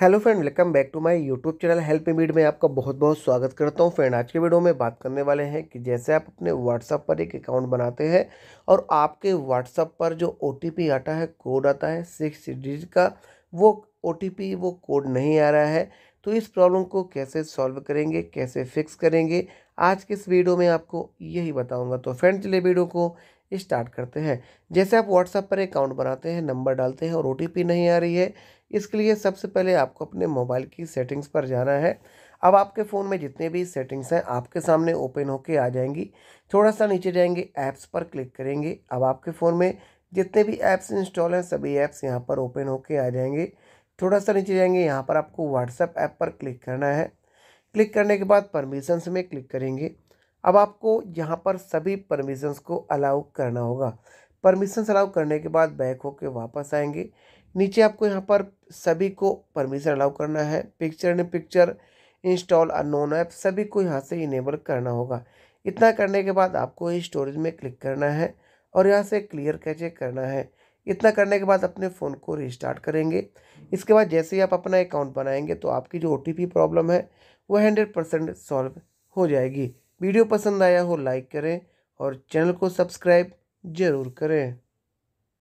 hello friend welcome back to my YouTube channel help मीड में आपका बहुत बहुत स्वागत करता हूं फ्रेंड आज के वीडियो में बात करने वाले हैं कि जैसे आप अपने व्हाट्सअप पर एक अकाउंट बनाते हैं और आपके व्हाट्सअप पर जो ओ आता है कोड आता है सिक्स डिजिट का वो ओ वो कोड नहीं आ रहा है तो इस प्रॉब्लम को कैसे सॉल्व करेंगे कैसे फिक्स करेंगे आज के इस वीडियो में आपको यही बताऊँगा तो फ्रेंड चले वीडियो को स्टार्ट करते हैं जैसे आप व्हाट्सएप पर अकाउंट बनाते हैं नंबर डालते हैं और ओ नहीं आ रही है इसके लिए सबसे पहले आपको अपने मोबाइल की सेटिंग्स पर जाना है अब आपके फ़ोन में जितने भी सेटिंग्स हैं आपके सामने ओपन होके आ जाएंगी थोड़ा सा नीचे जाएंगे ऐप्स पर क्लिक करेंगे अब आपके फ़ोन में जितने भी ऐप्स इंस्टॉल हैं सभी ऐप्स यहाँ पर ओपन होके आ जाएंगे थोड़ा सा नीचे जाएंगे यहाँ पर आपको व्हाट्सएप ऐप पर क्लिक करना है क्लिक करने के बाद परमिशंस में क्लिक करेंगे अब आपको यहाँ पर सभी परमिशंस को अलाउ करना होगा परमिशंस अलाउ करने के बाद बैक के वापस आएंगे नीचे आपको यहाँ पर सभी को परमिशन अलाउ करना है picture in picture install unknown app सभी को यहाँ से इनेबल करना होगा इतना करने के बाद आपको स्टोरेज में क्लिक करना है और यहाँ से क्लियर कैचे करना है इतना करने के बाद अपने फ़ोन को रिस्टार्ट करेंगे इसके बाद जैसे ही आप अपना अकाउंट बनाएंगे तो आपकी जो ओ प्रॉब्लम है वह हंड्रेड परसेंट सॉल्व हो जाएगी वीडियो पसंद आया हो लाइक करें और चैनल को सब्सक्राइब ज़रूर करें